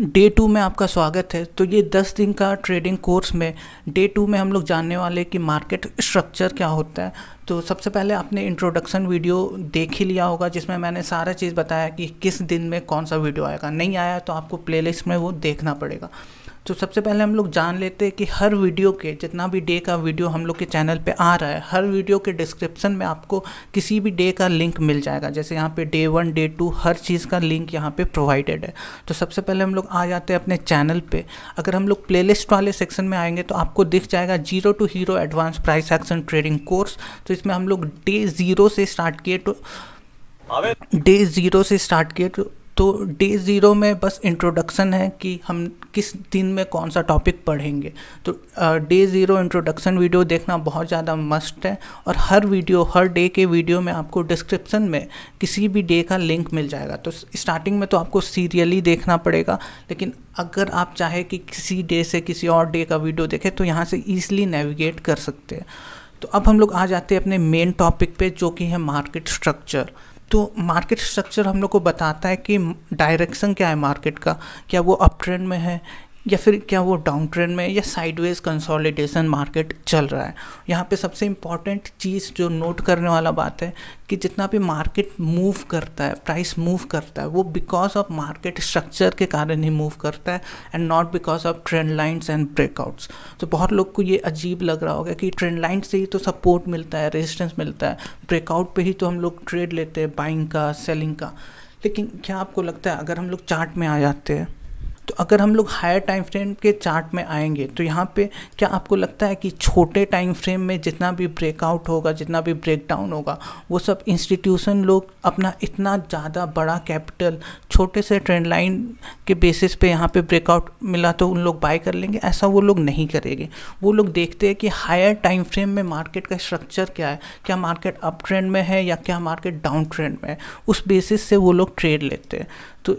Day two में आपका स्वागत है तो ये दस दिन का ट्रेडिंग कोर्स में डे टू में हम लोग जानने वाले कि मार्केट स्ट्रक्चर क्या होता है तो सबसे पहले आपने इंट्रोडक्शन वीडियो देख ही लिया होगा जिसमें मैंने सारा चीज़ बताया कि किस दिन में कौन सा वीडियो आएगा नहीं आया तो आपको प्लेलिस्ट में वो देखना पड़ेगा तो सबसे पहले हम लोग जान लेते हैं कि हर वीडियो के जितना भी डे का वीडियो हम लोग के चैनल पे आ रहा है हर वीडियो के डिस्क्रिप्शन में आपको किसी भी डे का लिंक मिल जाएगा जैसे यहाँ पे डे वन डे टू हर चीज़ का लिंक यहाँ पे प्रोवाइडेड है तो सबसे पहले हम लोग आ जाते हैं अपने चैनल पर अगर हम लोग प्ले वाले सेक्शन में आएंगे तो आपको दिख जाएगा zero to hero advance price action trading course तो इसमें हम लोग डे ज़ीरो से स्टार्ट किए तो डे ज़ीरो से स्टार्ट किए तो तो डे ज़ीरो में बस इंट्रोडक्शन है कि हम किस दिन में कौन सा टॉपिक पढ़ेंगे तो डे ज़ीरो इंट्रोडक्शन वीडियो देखना बहुत ज़्यादा मस्ट है और हर वीडियो हर डे के वीडियो में आपको डिस्क्रिप्शन में किसी भी डे का लिंक मिल जाएगा तो स्टार्टिंग में तो आपको सीरियली देखना पड़ेगा लेकिन अगर आप चाहे कि किसी डे से किसी और डे का वीडियो देखें तो यहाँ से ईजिली नेविगेट कर सकते हैं तो अब हम लोग आ जाते हैं अपने मेन टॉपिक पे जो कि है मार्केट स्ट्रक्चर तो मार्केट स्ट्रक्चर हम लोग को बताता है कि डायरेक्शन क्या है मार्केट का क्या वो अप ट्रेंड में है या फिर क्या वो डाउन ट्रेंड में या साइडवेज कंसोलिडेशन मार्केट चल रहा है यहाँ पे सबसे इम्पॉर्टेंट चीज़ जो नोट करने वाला बात है कि जितना भी मार्केट मूव करता है प्राइस मूव करता है वो बिकॉज ऑफ मार्केट स्ट्रक्चर के कारण ही मूव करता है and not because of trend lines and breakouts तो बहुत लोग को ये अजीब लग रहा होगा कि ट्रेंड लाइन से ही तो सपोर्ट मिलता है रेजिस्टेंस मिलता है ब्रेकआउट पर ही तो हम लोग ट्रेड लेते हैं बाइंग का सेलिंग का लेकिन क्या आपको लगता है अगर हम लोग चार्ट में आ जाते हैं तो अगर हम लोग हायर टाइम फ्रेम के चार्ट में आएंगे तो यहाँ पे क्या आपको लगता है कि छोटे टाइम फ्रेम में जितना भी ब्रेकआउट होगा जितना भी ब्रेकडाउन होगा वो सब इंस्टीट्यूशन लोग अपना इतना ज़्यादा बड़ा कैपिटल छोटे से ट्रेंड लाइन के बेसिस पे यहाँ पे ब्रेकआउट मिला तो उन लोग बाय कर लेंगे ऐसा वो लोग नहीं करेंगे वो लोग देखते हैं कि हायर टाइम फ्रेम में मार्केट का स्ट्रक्चर क्या है क्या मार्केट अप ट्रेंड में है या क्या मार्केट डाउन ट्रेंड में है उस बेसिस से वो लोग ट्रेड लेते हैं तो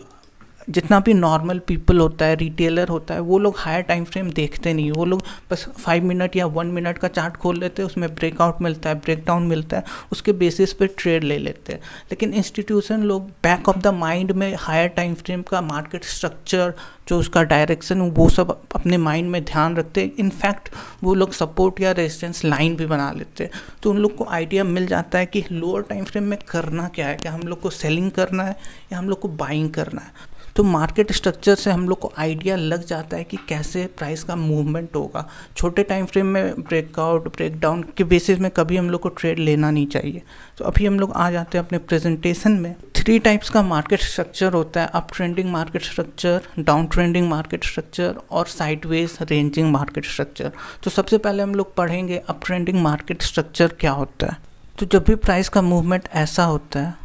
जितना भी नॉर्मल पीपल होता है रिटेलर होता है वो लोग हायर टाइम फ्रेम देखते नहीं वो लोग बस फाइव मिनट या वन मिनट का चार्ट खोल लेते हैं उसमें ब्रेकआउट मिलता है ब्रेकडाउन मिलता है उसके बेसिस पे ट्रेड ले लेते हैं लेकिन इंस्टीट्यूशन लोग बैक ऑफ द माइंड में हायर टाइम फ्रेम का मार्केट स्ट्रक्चर जो उसका डायरेक्शन वो सब अपने माइंड में ध्यान रखते हैं इनफैक्ट वो लोग सपोर्ट या रेजिस्टेंस लाइन भी बना लेते हैं तो उन लोग को आइडिया मिल जाता है कि लोअर टाइम फ्रेम में करना क्या है क्या हम लोग को सेलिंग करना है या हम लोग को बाइंग करना है तो मार्केट स्ट्रक्चर से हम लोग को आइडिया लग जाता है कि कैसे प्राइस का मूवमेंट होगा छोटे टाइम फ्रेम में ब्रेकआउट ब्रेकडाउन के बेसिस में कभी हम लोग को ट्रेड लेना नहीं चाहिए तो अभी हम लोग आ जाते हैं अपने प्रेजेंटेशन में थ्री टाइप्स का मार्केट स्ट्रक्चर होता है up trending market structure down trending market structure और साइडवेज रेंजिंग मार्केट स्ट्रक्चर तो सबसे पहले हम लोग पढ़ेंगे अप ट्रेंडिंग मार्केट स्ट्रक्चर क्या होता है तो जब भी प्राइस का मूवमेंट ऐसा होता है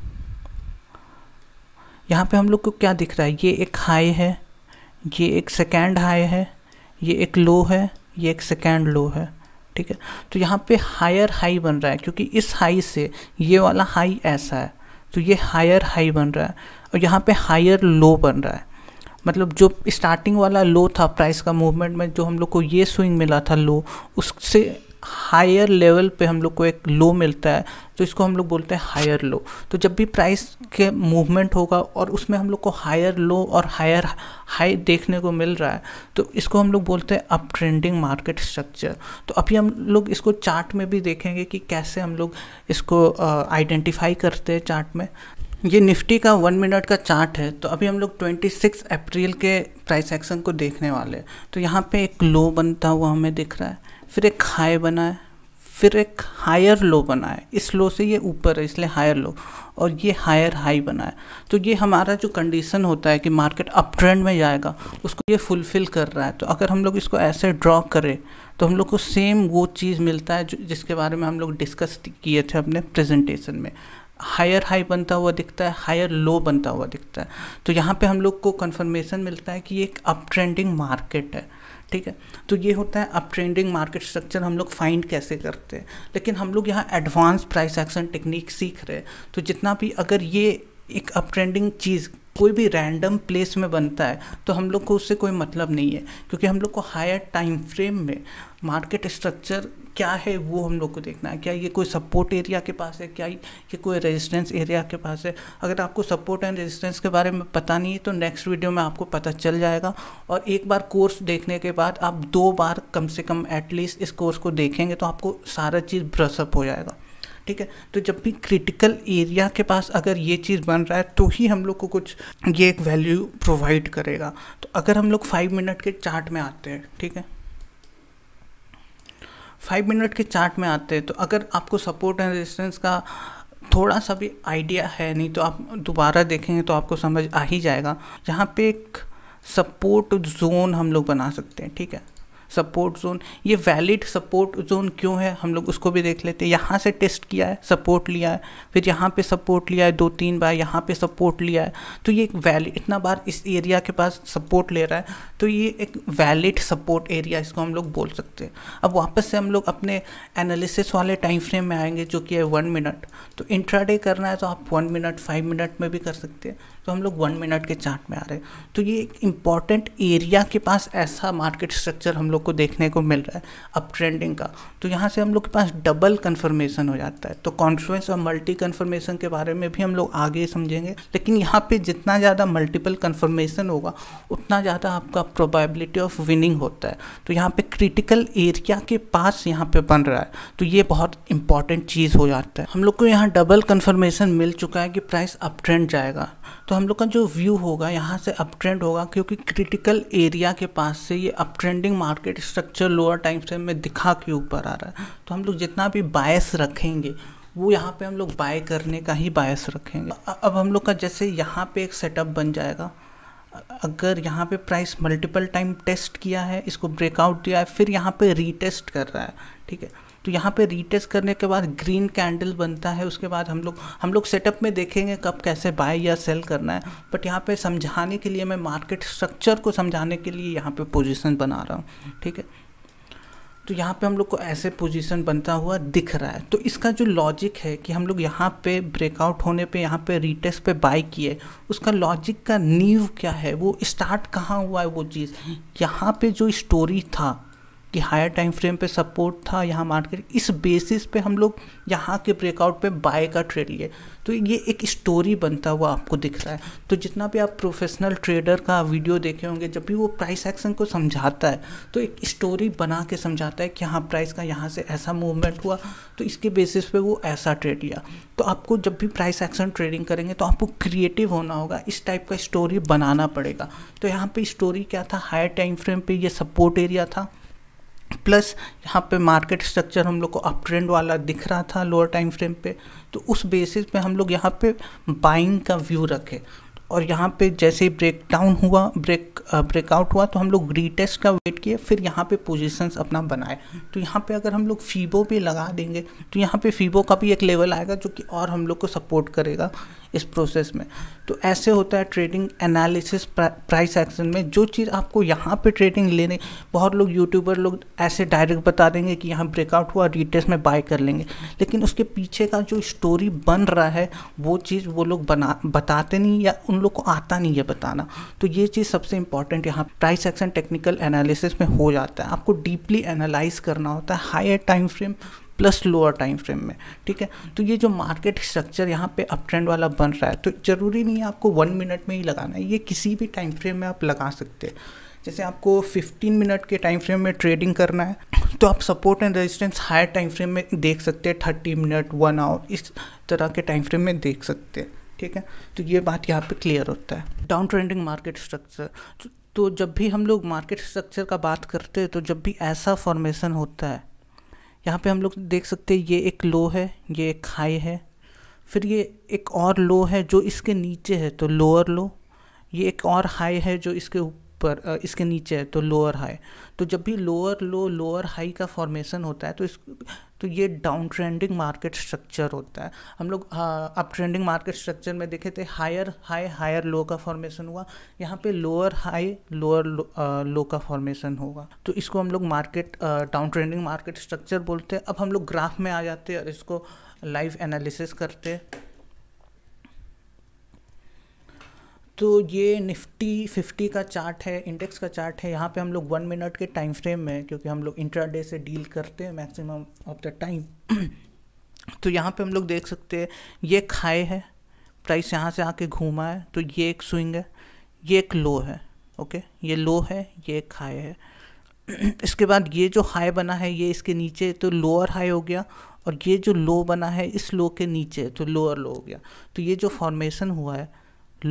यहाँ पे हम लोग को क्या दिख रहा है ये एक हाई है ये एक सेकेंड हाई है ये एक लो है ये एक सेकेंड लो है ठीक है तो यहाँ पे हायर हाई बन रहा है क्योंकि इस हाई से ये वाला हाई ऐसा है तो ये हायर हाई बन रहा है और यहाँ पे हायर लो बन रहा है मतलब जो स्टार्टिंग वाला लो था प्राइस का मूवमेंट में जो हम लोग को ये स्विंग मिला था लो उससे हायर लेवल पे हम लोग को एक लो मिलता है तो इसको हम लोग बोलते हैं हायर लो तो जब भी प्राइस के मूवमेंट होगा और उसमें हम लोग को हायर लो और हायर हाई देखने को मिल रहा है तो इसको हम लोग बोलते हैं अप ट्रेंडिंग मार्केट स्ट्रक्चर तो अभी हम लोग इसको चार्ट में भी देखेंगे कि कैसे हम लोग इसको आइडेंटिफाई करते हैं चार्ट में ये निफ्टी का वन मिनट का चार्ट है तो अभी हम लोग 26 अप्रैल के प्राइस एक्शन को देखने वाले हैं तो यहाँ पे एक लो बनता हुआ हमें दिख रहा है फिर एक हाई बना है फिर एक हायर लो बनाए इस लो से ये ऊपर है इसलिए हायर लो और ये हायर हाई बनाया तो ये हमारा जो कंडीशन होता है कि मार्केट अप ट्रेंड में जाएगा उसको ये फुलफिल कर रहा है तो अगर हम लोग इसको ऐसे ड्रॉ करें तो हम लोग को सेम वो चीज़ मिलता है जो जिसके बारे में हम लोग डिस्कस किए थे अपने प्रेजेंटेशन में हायर हाई बनता हुआ दिखता है हायर लो बनता हुआ दिखता है तो यहाँ पे हम लोग को कंफर्मेशन मिलता है कि ये एक अप ट्रेंडिंग मार्केट है ठीक है तो ये होता है अप ट्रेंडिंग मार्केट स्ट्रक्चर हम लोग फाइंड कैसे करते हैं लेकिन हम लोग यहाँ एडवांस प्राइस एक्शन टेक्निक सीख रहे हैं तो जितना भी अगर ये एक अप ट्रेंडिंग चीज़ कोई भी रैंडम प्लेस में बनता है तो हम लोग को उससे कोई मतलब नहीं है क्योंकि हम लोग को हायर टाइम फ्रेम में मार्केट स्ट्रक्चर क्या है वो हम लोग को देखना है क्या ये कोई सपोर्ट एरिया के पास है क्या ये कोई रेजिस्टेंस एरिया के पास है अगर आपको सपोर्ट एंड रेजिस्टेंस के बारे में पता नहीं है तो नेक्स्ट वीडियो में आपको पता चल जाएगा और एक बार कोर्स देखने के बाद आप दो बार कम से कम एटलीस्ट इस कोर्स को देखेंगे तो आपको सारा चीज़ ब्रशअप हो जाएगा ठीक है तो जब भी क्रिटिकल एरिया के पास अगर ये चीज़ बन रहा है तो ही हम लोग को कुछ ये एक वैल्यू प्रोवाइड करेगा तो अगर हम लोग फाइव मिनट के चार्ट में आते हैं ठीक है फाइव मिनट के चार्ट में आते हैं तो अगर आपको सपोर्ट एंड रेजिस्टेंस का थोड़ा सा भी आइडिया है नहीं तो आप दोबारा देखेंगे तो आपको समझ आ ही जाएगा यहाँ पे एक सपोर्ट जोन हम लोग बना सकते हैं ठीक है सपोर्ट जोन ये वैलिड सपोर्ट जोन क्यों है हम लोग उसको भी देख लेते हैं यहाँ से टेस्ट किया है सपोर्ट लिया है फिर यहाँ पे सपोर्ट लिया है दो तीन बार यहाँ पे सपोर्ट लिया है तो ये एक वैलिड इतना बार इस एरिया के पास सपोर्ट ले रहा है तो ये एक वैलिड सपोर्ट एरिया इसको हम लोग बोल सकते हैं अब वापस से हम लोग अपने एनालिसिस वाले टाइम फ्रेम में आएंगे जो कि है वन मिनट तो इंट्राडे करना है तो आप वन मिनट फाइव मिनट में भी कर सकते हैं तो हम लोग वन मिनट के चार्ट में आ रहे हैं तो ये एक इम्पॉर्टेंट एरिया के पास ऐसा मार्केट स्ट्रक्चर हम लोग को देखने को मिल रहा है अप ट्रेंडिंग का तो यहाँ से हम लोग के पास डबल कन्फर्मेशन हो जाता है तो कॉन्फ्लुएंस और मल्टी कन्फर्मेशन के बारे में भी हम लोग आगे समझेंगे लेकिन यहाँ पर जितना ज़्यादा मल्टीपल कन्फर्मेशन होगा उतना ज़्यादा आपका प्रोबेबिलिटी ऑफ विनिंग होता है तो यहाँ पर क्रिटिकल एरिया के पास यहाँ पर बन रहा है तो ये बहुत इंपॉर्टेंट चीज़ हो जाता है हम लोग को यहाँ डबल कन्फर्मेशन मिल चुका है कि प्राइस अप ट्रेंड जाएगा तो हम लोग का जो व्यू होगा यहाँ से अप ट्रेंड होगा क्योंकि क्रिटिकल एरिया के पास से ये up trending market structure lower time frame में दिखा के ऊपर आ रहा है तो हम लोग जितना भी बायस रखेंगे वो यहाँ पे हम लोग बाय करने का ही बायस रखेंगे अब हम लोग का जैसे यहाँ पे एक सेटअप बन जाएगा अगर यहाँ पे प्राइस मल्टीपल टाइम टेस्ट किया है इसको ब्रेकआउट दिया है फिर यहाँ पे रीटेस्ट कर रहा है ठीक है तो यहाँ पे रीटेस्ट करने के बाद ग्रीन कैंडल बनता है उसके बाद हम लोग हम लोग सेटअप में देखेंगे कब कैसे बाय या सेल करना है बट यहाँ पे समझाने के लिए मैं मार्केट स्ट्रक्चर को समझाने के लिए यहाँ पे पोजीशन बना रहा हूँ ठीक है तो यहाँ पे हम लोग को ऐसे पोजीशन बनता हुआ दिख रहा है तो इसका जो लॉजिक है कि हम लोग यहाँ पे ब्रेकआउट होने पे यहाँ पे रिटेस्ट पे बाय किए उसका लॉजिक का नींव क्या है वो स्टार्ट कहाँ हुआ है वो चीज़ यहाँ पे जो स्टोरी था कि हायर टाइम फ्रेम पे सपोर्ट था यहाँ मार्केट इस बेसिस पे हम लोग यहाँ के ब्रेकआउट पे बाय का ट्रेड लिए तो ये एक स्टोरी बनता हुआ आपको दिख रहा है तो जितना भी आप प्रोफेशनल ट्रेडर का वीडियो देखे होंगे जब भी वो प्राइस एक्शन को समझाता है तो एक स्टोरी बना के समझाता है कि हाँ प्राइस का यहाँ से ऐसा मूवमेंट हुआ तो इसके बेसिस पे वो ऐसा ट्रेड लिया तो आपको जब भी प्राइस एक्शन ट्रेडिंग करेंगे तो आपको क्रिएटिव होना होगा इस टाइप का स्टोरी बनाना पड़ेगा तो यहाँ पर स्टोरी क्या था हायर टाइम फ्रेम पर यह सपोर्ट एरिया था प्लस यहाँ पे मार्केट स्ट्रक्चर हम लोग को अप ट्रेंड वाला दिख रहा था लोअर टाइम फ्रेम पे तो उस बेसिस पे हम लोग यहाँ पे बाइंग का व्यू रखे और यहाँ पे जैसे ब्रेक डाउन हुआ ब्रेक ब्रेकआउट हुआ तो हम लोग ग्रीटेस्ट का वेट किए फिर यहाँ पे पोजीशंस अपना बनाए तो यहाँ पे अगर हम लोग फीबो पे लगा देंगे तो यहाँ पे फीबो का भी एक लेवल आएगा जो कि और हम लोग को सपोर्ट करेगा इस प्रोसेस में तो ऐसे होता है ट्रेडिंग एनालिसिस प्राइस एक्शन में जो चीज़ आपको यहाँ पर ट्रेडिंग लेने बहुत लोग यूट्यूबर लोग ऐसे डायरेक्ट बता देंगे कि यहाँ ब्रेकआउट हुआ रिटेस्ट में बाय कर लेंगे लेकिन उसके पीछे का जो स्टोरी बन रहा है वो चीज़ वो लोग बना बताते नहीं या उन उन लोग को आता नहीं है बताना तो ये चीज़ सबसे इंपॉर्टेंट यहाँ प्राइस एक्शन टेक्निकल एनालिसिस में हो जाता है आपको डीपली एनालाइज करना होता है higher time frame plus lower time frame में ठीक है तो ये जो मार्केट स्ट्रक्चर यहाँ पे अप ट्रेंड वाला बन रहा है तो ज़रूरी नहीं है आपको वन मिनट में ही लगाना है ये किसी भी टाइम फ्रेम में आप लगा सकते हैं जैसे आपको 15 मिनट के टाइम फ्रेम में ट्रेडिंग करना है तो आप support and resistance higher time frame में देख सकते हैं 30 मिनट वन आवर इस तरह के टाइम फ्रेम में देख सकते हैं ठीक है तो ये बात यहाँ पे क्लियर होता है डाउन ट्रेंडिंग मार्केट स्ट्रक्चर तो जब भी हम लोग मार्केट स्ट्रक्चर का बात करते हैं तो जब भी ऐसा फॉर्मेशन होता है यहाँ पे हम लोग देख सकते हैं ये एक लो है ये एक हाई है फिर ये एक और लो है जो इसके नीचे है तो लोअर लो ये एक और हाई है जो इसके ऊपर ऊपर uh, इसके नीचे है तो लोअर हाई तो जब भी लोअर लो लोअर हाई का फॉर्मेशन होता है तो इस तो ये डाउन ट्रेंडिंग मार्केट स्ट्रक्चर होता है हम लोग अप ट्रेंडिंग मार्केट स्ट्रक्चर में देखे थे हायर हाई हायर लो का फॉर्मेशन हुआ यहाँ पे लोअर हाई लोअर लो का फॉर्मेशन होगा तो इसको हम लोग market down trending market structure बोलते हैं अब हम लोग ग्राफ में आ जाते हैं और इसको लाइव एनालिसिस करते हैं तो ये निफ्टी फिफ्टी का चार्ट है इंडेक्स का चार्ट है यहाँ पे हम लोग वन मिनट के टाइम फ्रेम में क्योंकि हम लोग इंट्राडे से डील करते हैं मैक्सिमम ऑफ द टाइम तो यहाँ पे हम लोग देख सकते हैं ये खाए है प्राइस यहाँ से आके घूमा है तो ये एक स्विंग है ये एक लो है ओके ये लो है ये एक हाई है इसके बाद ये जो हाई बना है ये इसके नीचे तो लोअर हाई हो गया और ये जो लो बना है इस लो के नीचे तो लोअर लो हो गया तो ये जो फॉर्मेशन हुआ है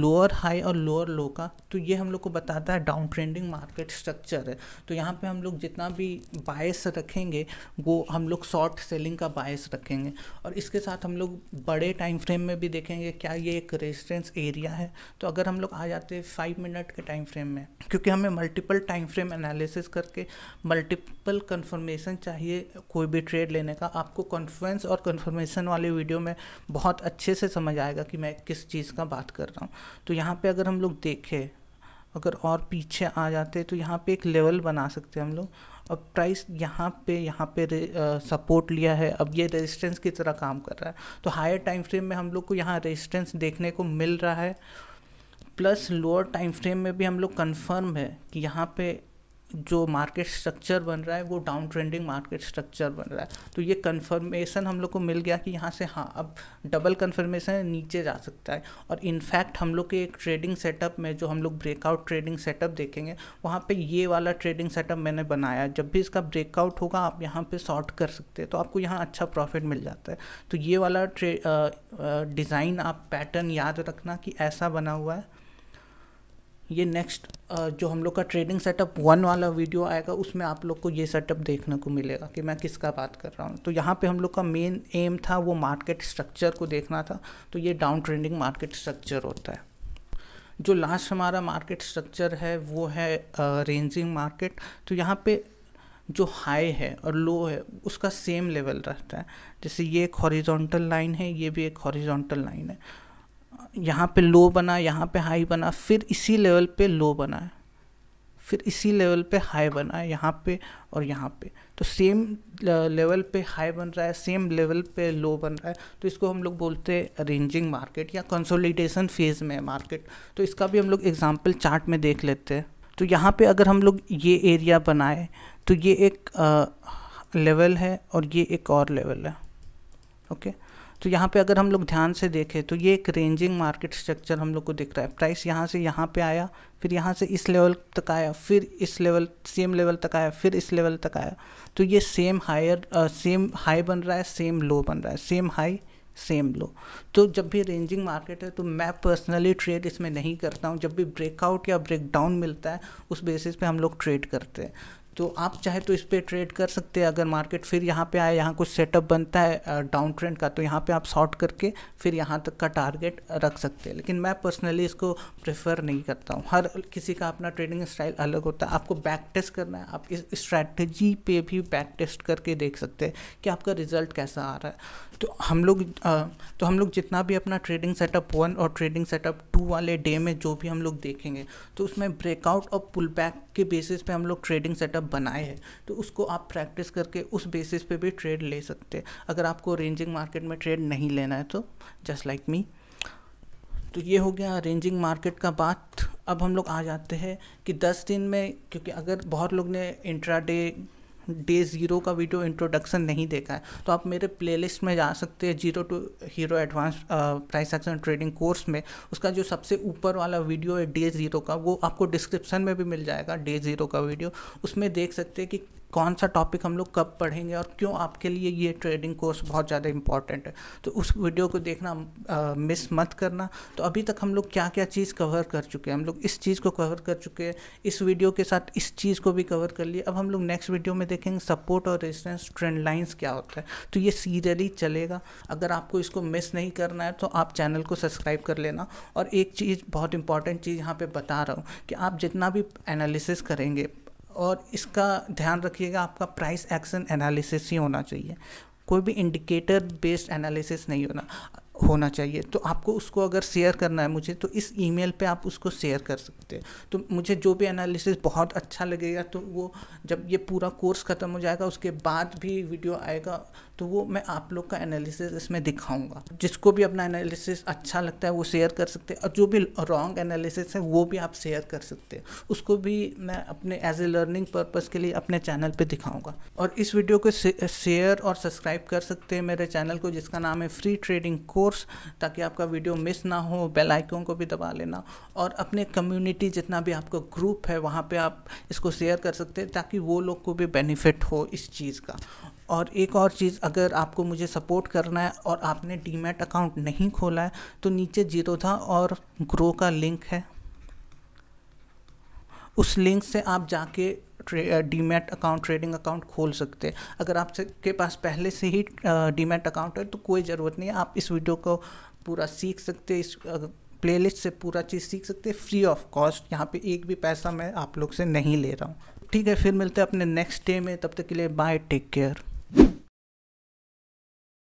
लोअर हाई और लोअर लो का तो ये हम लोग को बताता है डाउन ट्रेंडिंग मार्केट स्ट्रक्चर है तो यहाँ पे हम लोग जितना भी बायस रखेंगे वो हम लोग शॉर्ट सेलिंग का बायस रखेंगे और इसके साथ हम लोग बड़े टाइम फ्रेम में भी देखेंगे क्या ये एक रेजिस्टेंस एरिया है तो अगर हम लोग आ जाते हैं फाइव मिनट के टाइम फ्रेम में क्योंकि हमें मल्टीपल टाइम फ्रेम एनालिसिस करके मल्टीपल कन्फर्मेशन चाहिए कोई भी ट्रेड लेने का आपको कॉन्फ्रेंस और कन्फर्मेशन वाले वीडियो में बहुत अच्छे से समझ आएगा कि मैं किस चीज़ का बात कर रहा हूँ तो यहाँ पे अगर हम लोग देखें अगर और पीछे आ जाते तो यहाँ पे एक लेवल बना सकते हैं हम लोग अब प्राइस यहाँ पे यहाँ पे सपोर्ट लिया है अब ये रेजिस्टेंस की तरह काम कर रहा है तो हायर टाइम फ्रेम में हम लोग को यहाँ रेजिस्टेंस देखने को मिल रहा है प्लस लोअर टाइम फ्रेम में भी हम लोग कन्फर्म है कि यहाँ पे जो मार्केट स्ट्रक्चर बन रहा है वो डाउन ट्रेंडिंग मार्केट स्ट्रक्चर बन रहा है तो ये कंफर्मेशन हम लोग को मिल गया कि यहाँ से हाँ अब डबल कंफर्मेशन नीचे जा सकता है और इनफैक्ट हम लोग के एक ट्रेडिंग सेटअप में जो हम लोग ब्रेकआउट ट्रेडिंग सेटअप देखेंगे वहाँ पे ये वाला ट्रेडिंग सेटअप मैंने बनाया जब भी इसका ब्रेकआउट होगा आप यहाँ पर शॉर्ट कर सकते हैं तो आपको यहाँ अच्छा प्रॉफिट मिल जाता है तो ये वाला डिज़ाइन आप पैटर्न याद रखना कि ऐसा बना हुआ है ये नेक्स्ट जो हम लोग का ट्रेडिंग सेटअप वन वाला वीडियो आएगा उसमें आप लोग को ये सेटअप देखने को मिलेगा कि मैं किसका बात कर रहा हूँ तो यहाँ पे हम लोग का मेन एम था वो मार्केट स्ट्रक्चर को देखना था तो ये डाउन ट्रेंडिंग मार्केट स्ट्रक्चर होता है जो लास्ट हमारा मार्केट स्ट्रक्चर है वो है रेंजिंग मार्केट तो यहाँ पे जो हाई है और लो है उसका सेम लेवल रहता है जैसे ये एक हॉरिजॉन्टल लाइन है ये भी एक हॉरिजॉन्टल लाइन है यहाँ पे लो बना यहाँ पे हाई बना फिर इसी लेवल पे लो बना है फिर इसी लेवल पे हाई बना है यहाँ पे और यहाँ पे तो सेम लेवल पे हाई बन रहा है सेम लेवल पे लो बन रहा है तो इसको हम लोग बोलते हैं रेंजिंग मार्केट या कंसोलिडेशन फेज़ में है मार्केट तो इसका भी हम लोग एग्जाम्पल चार्ट में देख लेते हैं तो यहाँ पे अगर हम लोग ये एरिया बनाए तो ये एक लेवल है और ये एक और लेवल है ओके okay? तो यहाँ पे अगर हम लोग ध्यान से देखें तो ये एक रेंजिंग मार्केट स्ट्रक्चर हम लोग को दिख रहा है प्राइस यहाँ से यहाँ पे आया फिर यहाँ से इस लेवल तक आया फिर इस लेवल सेम लेवल तक आया फिर इस लेवल तक आया तो ये सेम हायर सेम हाई बन रहा है सेम लो बन रहा है सेम हाई सेम लो तो जब भी रेंजिंग मार्केट है तो मैं पर्सनली ट्रेड इसमें नहीं करता हूँ जब भी ब्रेकआउट या ब्रेकडाउन मिलता है उस बेसिस पे हम लोग ट्रेड करते हैं तो आप चाहे तो इस पर ट्रेड कर सकते हैं अगर मार्केट फिर यहाँ पे आए यहाँ कुछ सेटअप बनता है डाउन ट्रेंड का तो यहाँ पे आप शॉर्ट करके फिर यहाँ तक का टारगेट रख सकते हैं लेकिन मैं पर्सनली इसको प्रेफर नहीं करता हूँ हर किसी का अपना ट्रेडिंग स्टाइल अलग होता है आपको बैक टेस्ट करना है आप इस स्ट्रैटेजी पे भी बैक टेस्ट करके देख सकते हैं कि आपका रिजल्ट कैसा आ रहा है तो हम लोग तो हम लोग जितना भी अपना ट्रेडिंग सेटअप वन और ट्रेडिंग सेटअप टू वाले डे में जो भी हम लोग देखेंगे तो उसमें ब्रेकआउट और पुल बैक के बेसिस पे हम लोग ट्रेडिंग सेटअप बनाए हैं तो उसको आप प्रैक्टिस करके उस बेसिस पे भी ट्रेड ले सकते हैं अगर आपको रेंजिंग मार्केट में ट्रेड नहीं लेना है तो जस्ट लाइक मी तो ये हो गया रेंजिंग मार्केट का बात अब हम लोग आ जाते हैं कि दस दिन में क्योंकि अगर बहुत लोग ने इंट्रा डे डे ज़ीरो का वीडियो इंट्रोडक्शन नहीं देखा है तो आप मेरे प्लेलिस्ट में जा सकते हैं zero to hero advance price action trading course में उसका जो सबसे ऊपर वाला वीडियो है डे ज़ीरो का वो आपको डिस्क्रिप्शन में भी मिल जाएगा डे ज़ीरो का वीडियो उसमें देख सकते हैं कि कौन सा टॉपिक हम लोग कब पढ़ेंगे और क्यों आपके लिए ये ट्रेडिंग कोर्स बहुत ज़्यादा इंपॉर्टेंट है तो उस वीडियो को देखना मिस मत करना तो अभी तक हम लोग क्या क्या चीज़ कवर कर चुके हैं हम लोग इस चीज़ को कवर कर चुके हैं इस वीडियो के साथ इस चीज़ को भी कवर कर लिए अब हम लोग नेक्स्ट वीडियो में देखेंगे सपोर्ट और रेजिस्टेंस ट्रेंड लाइन्स क्या होता है तो ये सीरियली चलेगा अगर आपको इसको मिस नहीं करना है तो आप चैनल को सब्सक्राइब कर लेना और एक चीज़ बहुत इंपॉर्टेंट चीज़ यहाँ पर बता रहा हूँ कि आप जितना भी एनालिसिस करेंगे और इसका ध्यान रखिएगा आपका प्राइस एक्शन एनालिसिस ही होना चाहिए कोई भी इंडिकेटर बेस्ड एनालिसिस नहीं होना होना चाहिए तो आपको उसको अगर शेयर करना है मुझे तो इस ईमेल पे आप उसको शेयर कर सकते हैं तो मुझे जो भी एनालिसिस बहुत अच्छा लगेगा तो वो जब ये पूरा कोर्स ख़त्म हो जाएगा उसके बाद भी वीडियो आएगा तो वो मैं आप लोग का एनालिसिस इसमें दिखाऊंगा जिसको भी अपना एनालिसिस अच्छा लगता है वो शेयर कर सकते हैं और जो भी रॉन्ग एनालिसिस है वो भी आप शेयर कर सकते हैं उसको भी मैं अपने एज ए लर्निंग पर्पज़ के लिए अपने चैनल पर दिखाऊँगा और इस वीडियो को शेयर और सब्सक्राइब कर सकते हैं मेरे चैनल को जिसका नाम है फ्री ट्रेडिंग कोर्स कोर्स ताकि आपका वीडियो मिस ना हो बेल आइकन को भी दबा लेना और अपने कम्युनिटी जितना भी आपका ग्रुप है वहाँ पे आप इसको शेयर कर सकते हैं ताकि वो लोग को भी बेनिफिट हो इस चीज़ का और एक और चीज़ अगर आपको मुझे सपोर्ट करना है और आपने डीमेट अकाउंट नहीं खोला है तो नीचे जीरोधा और ग्रो का लिंक है उस लिंक से आप जाके डीमेट अकाउंट ट्रेडिंग अकाउंट खोल सकते हैं अगर आपके पास पहले से ही डीमेट अकाउंट है तो कोई ज़रूरत नहीं है आप इस वीडियो को पूरा सीख सकते हैं इस प्लेलिस्ट से पूरा चीज़ सीख सकते हैं फ्री ऑफ कॉस्ट यहाँ पे एक भी पैसा मैं आप लोग से नहीं ले रहा हूँ ठीक है फिर मिलते हैं अपने नेक्स्ट डे में तब तक के लिए बाय टेक केयर